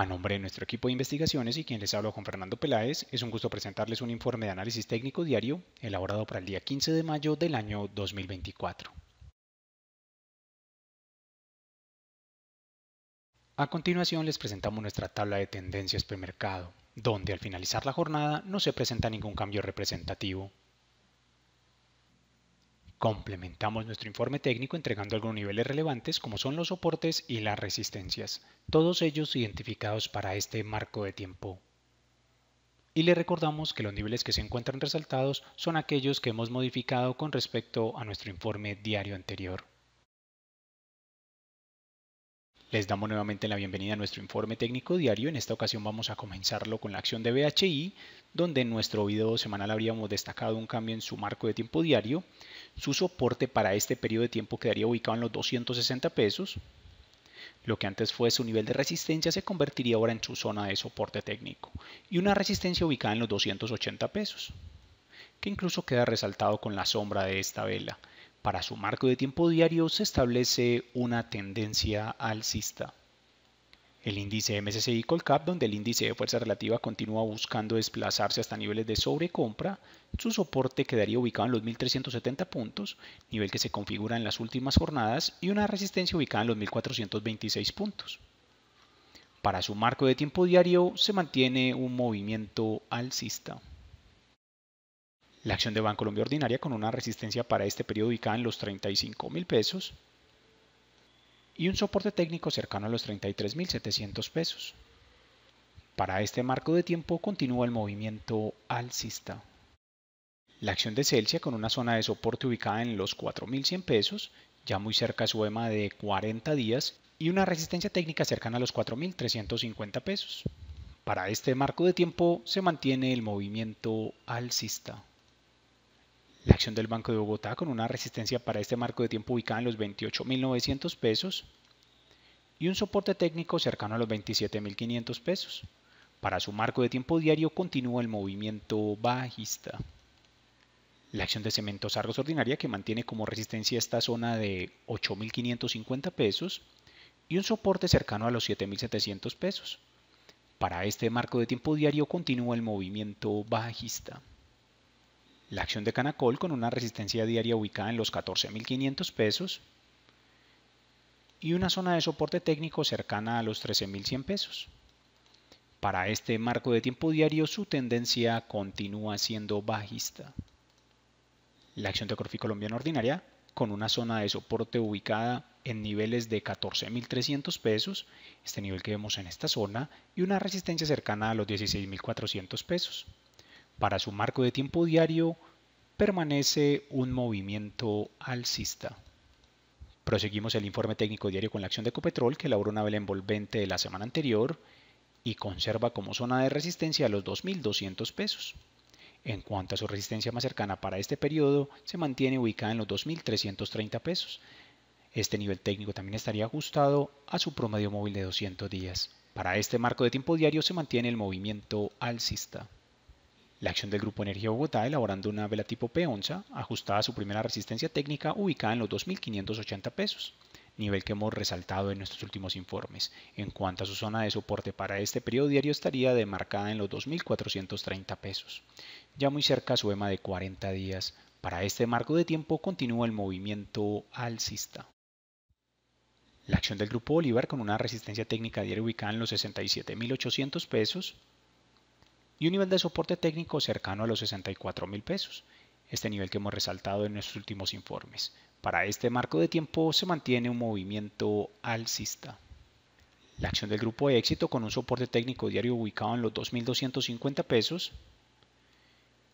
A nombre de nuestro equipo de investigaciones y quien les habla con Fernando Peláez, es un gusto presentarles un informe de análisis técnico diario elaborado para el día 15 de mayo del año 2024. A continuación les presentamos nuestra tabla de tendencias premercado, donde al finalizar la jornada no se presenta ningún cambio representativo Complementamos nuestro informe técnico entregando algunos niveles relevantes como son los soportes y las resistencias, todos ellos identificados para este marco de tiempo. Y le recordamos que los niveles que se encuentran resaltados son aquellos que hemos modificado con respecto a nuestro informe diario anterior. Les damos nuevamente la bienvenida a nuestro informe técnico diario. En esta ocasión vamos a comenzarlo con la acción de BHI, donde en nuestro video semanal habríamos destacado un cambio en su marco de tiempo diario. Su soporte para este periodo de tiempo quedaría ubicado en los 260 pesos. Lo que antes fue su nivel de resistencia se convertiría ahora en su zona de soporte técnico y una resistencia ubicada en los 280 pesos, que incluso queda resaltado con la sombra de esta vela para su marco de tiempo diario se establece una tendencia alcista. El índice MSCI Colcap, donde el índice de fuerza relativa continúa buscando desplazarse hasta niveles de sobrecompra, su soporte quedaría ubicado en los 1.370 puntos, nivel que se configura en las últimas jornadas, y una resistencia ubicada en los 1.426 puntos. Para su marco de tiempo diario se mantiene un movimiento alcista. La acción de banco colombia ordinaria con una resistencia para este periodo ubicada en los 35 mil pesos y un soporte técnico cercano a los 33.700 pesos. Para este marco de tiempo continúa el movimiento alcista. La acción de Celsius con una zona de soporte ubicada en los 4.100 pesos, ya muy cerca a su EMA de 40 días, y una resistencia técnica cercana a los 4.350 pesos. Para este marco de tiempo se mantiene el movimiento alcista. La acción del Banco de Bogotá con una resistencia para este marco de tiempo ubicada en los 28.900 pesos y un soporte técnico cercano a los 27.500 pesos. Para su marco de tiempo diario continúa el movimiento bajista. La acción de cementos Argos ordinaria que mantiene como resistencia esta zona de 8.550 pesos y un soporte cercano a los 7.700 pesos. Para este marco de tiempo diario continúa el movimiento bajista. La acción de Canacol con una resistencia diaria ubicada en los 14.500 pesos y una zona de soporte técnico cercana a los 13.100 pesos. Para este marco de tiempo diario su tendencia continúa siendo bajista. La acción de Corfi Colombiana Ordinaria con una zona de soporte ubicada en niveles de 14.300 pesos, este nivel que vemos en esta zona, y una resistencia cercana a los 16.400 pesos. Para su marco de tiempo diario permanece un movimiento alcista. Proseguimos el informe técnico diario con la acción de Ecopetrol que elaboró una vela envolvente de la semana anterior y conserva como zona de resistencia los 2.200 pesos. En cuanto a su resistencia más cercana para este periodo, se mantiene ubicada en los 2.330 pesos. Este nivel técnico también estaría ajustado a su promedio móvil de 200 días. Para este marco de tiempo diario se mantiene el movimiento alcista. La acción del Grupo Energía Bogotá elaborando una vela tipo P11 ajustada a su primera resistencia técnica ubicada en los 2.580 pesos, nivel que hemos resaltado en nuestros últimos informes. En cuanto a su zona de soporte para este periodo diario estaría demarcada en los 2.430 pesos, ya muy cerca su EMA de 40 días. Para este marco de tiempo continúa el movimiento alcista. La acción del Grupo Bolívar con una resistencia técnica diaria ubicada en los 67.800 pesos, y un nivel de soporte técnico cercano a los 64 mil pesos, este nivel que hemos resaltado en nuestros últimos informes. Para este marco de tiempo se mantiene un movimiento alcista. La acción del grupo de éxito con un soporte técnico diario ubicado en los 2.250 pesos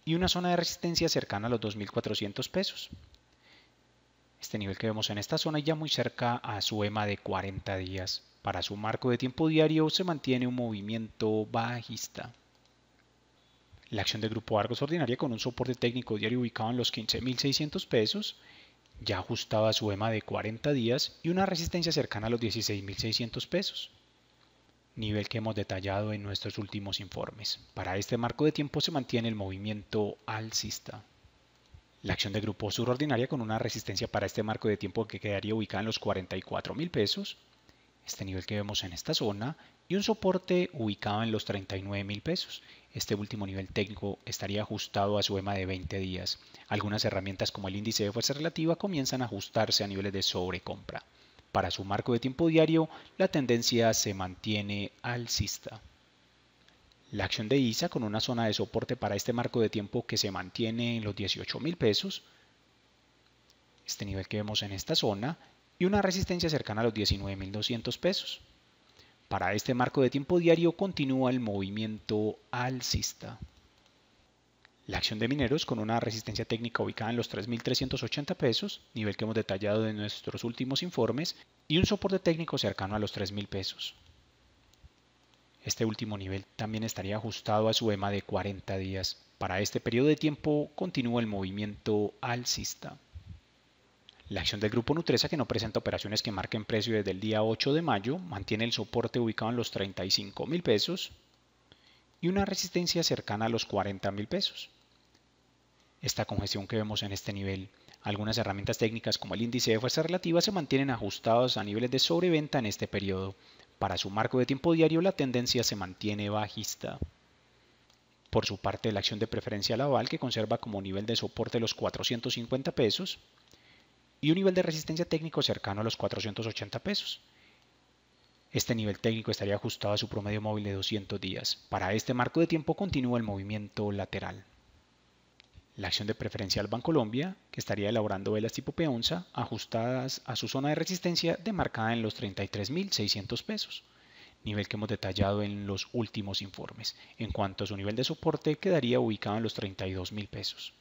y una zona de resistencia cercana a los 2.400 pesos. Este nivel que vemos en esta zona ya muy cerca a su EMA de 40 días. Para su marco de tiempo diario se mantiene un movimiento bajista. La acción de Grupo Argos ordinaria con un soporte técnico diario ubicado en los 15.600 pesos ya ajustaba su EMA de 40 días y una resistencia cercana a los 16.600 pesos, nivel que hemos detallado en nuestros últimos informes. Para este marco de tiempo se mantiene el movimiento alcista. La acción de Grupo Sur ordinaria con una resistencia para este marco de tiempo que quedaría ubicada en los 44.000 pesos este nivel que vemos en esta zona, y un soporte ubicado en los 39 mil pesos. Este último nivel técnico estaría ajustado a su EMA de 20 días. Algunas herramientas como el índice de fuerza relativa comienzan a ajustarse a niveles de sobrecompra. Para su marco de tiempo diario, la tendencia se mantiene alcista. La acción de ISA con una zona de soporte para este marco de tiempo que se mantiene en los 18 mil pesos. Este nivel que vemos en esta zona y una resistencia cercana a los 19.200 pesos. Para este marco de tiempo diario continúa el movimiento alcista. La acción de mineros con una resistencia técnica ubicada en los 3.380 pesos, nivel que hemos detallado en nuestros últimos informes, y un soporte técnico cercano a los 3.000 pesos. Este último nivel también estaría ajustado a su EMA de 40 días. Para este periodo de tiempo continúa el movimiento alcista. La acción del grupo Nutresa, que no presenta operaciones que marquen precio desde el día 8 de mayo, mantiene el soporte ubicado en los 35 mil pesos y una resistencia cercana a los 40 mil pesos. Esta congestión que vemos en este nivel, algunas herramientas técnicas como el índice de fuerza relativa se mantienen ajustados a niveles de sobreventa en este periodo. Para su marco de tiempo diario la tendencia se mantiene bajista. Por su parte, la acción de preferencia Laval, que conserva como nivel de soporte los 450 pesos, y un nivel de resistencia técnico cercano a los 480 pesos. Este nivel técnico estaría ajustado a su promedio móvil de 200 días. Para este marco de tiempo continúa el movimiento lateral. La acción de preferencial Bancolombia, que estaría elaborando velas tipo peonza ajustadas a su zona de resistencia demarcada en los 33.600 pesos, nivel que hemos detallado en los últimos informes. En cuanto a su nivel de soporte, quedaría ubicado en los 32.000 pesos.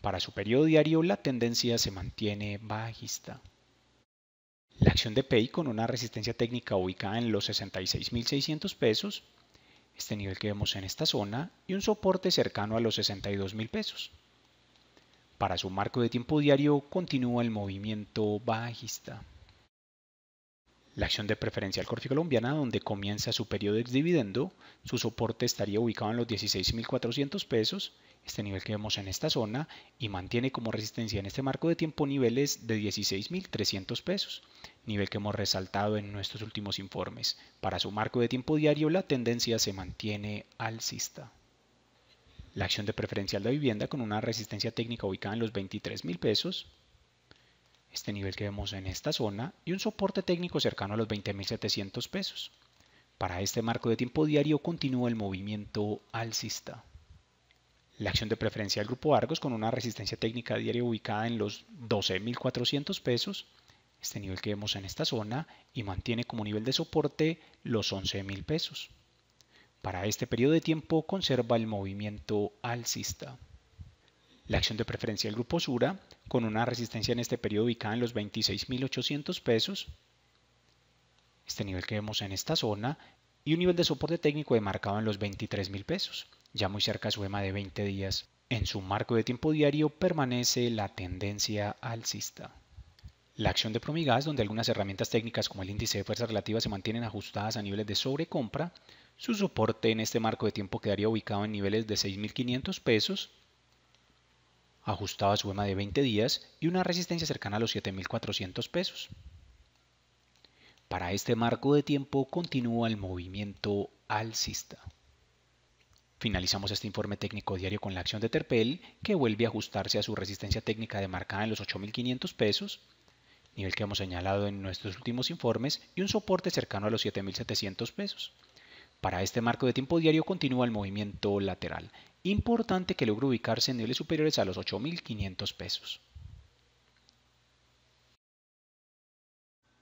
Para su periodo diario la tendencia se mantiene bajista. La acción de PEI con una resistencia técnica ubicada en los 66.600 pesos, este nivel que vemos en esta zona, y un soporte cercano a los 62.000 pesos. Para su marco de tiempo diario continúa el movimiento bajista. La acción de preferencial Corfi Colombiana, donde comienza su periodo de dividendo, su soporte estaría ubicado en los 16.400 pesos este nivel que vemos en esta zona, y mantiene como resistencia en este marco de tiempo niveles de 16.300 pesos, nivel que hemos resaltado en nuestros últimos informes. Para su marco de tiempo diario la tendencia se mantiene alcista. La acción de preferencial de vivienda con una resistencia técnica ubicada en los 23.000 pesos, este nivel que vemos en esta zona, y un soporte técnico cercano a los 20.700 pesos. Para este marco de tiempo diario continúa el movimiento alcista la acción de preferencia del Grupo Argos con una resistencia técnica diaria ubicada en los 12.400 pesos, este nivel que vemos en esta zona, y mantiene como nivel de soporte los 11.000 pesos. Para este periodo de tiempo conserva el movimiento alcista. La acción de preferencia del Grupo Sura con una resistencia en este periodo ubicada en los 26.800 pesos, este nivel que vemos en esta zona, y un nivel de soporte técnico demarcado en los 23.000 pesos ya muy cerca a su EMA de 20 días, en su marco de tiempo diario permanece la tendencia alcista. La acción de Promigas, donde algunas herramientas técnicas como el índice de fuerza relativa se mantienen ajustadas a niveles de sobrecompra, su soporte en este marco de tiempo quedaría ubicado en niveles de 6.500 pesos, ajustado a su EMA de 20 días y una resistencia cercana a los 7.400 pesos. Para este marco de tiempo continúa el movimiento alcista. Finalizamos este informe técnico diario con la acción de Terpel, que vuelve a ajustarse a su resistencia técnica demarcada en los 8.500 pesos, nivel que hemos señalado en nuestros últimos informes, y un soporte cercano a los 7.700 pesos. Para este marco de tiempo diario continúa el movimiento lateral, importante que logre ubicarse en niveles superiores a los 8.500 pesos.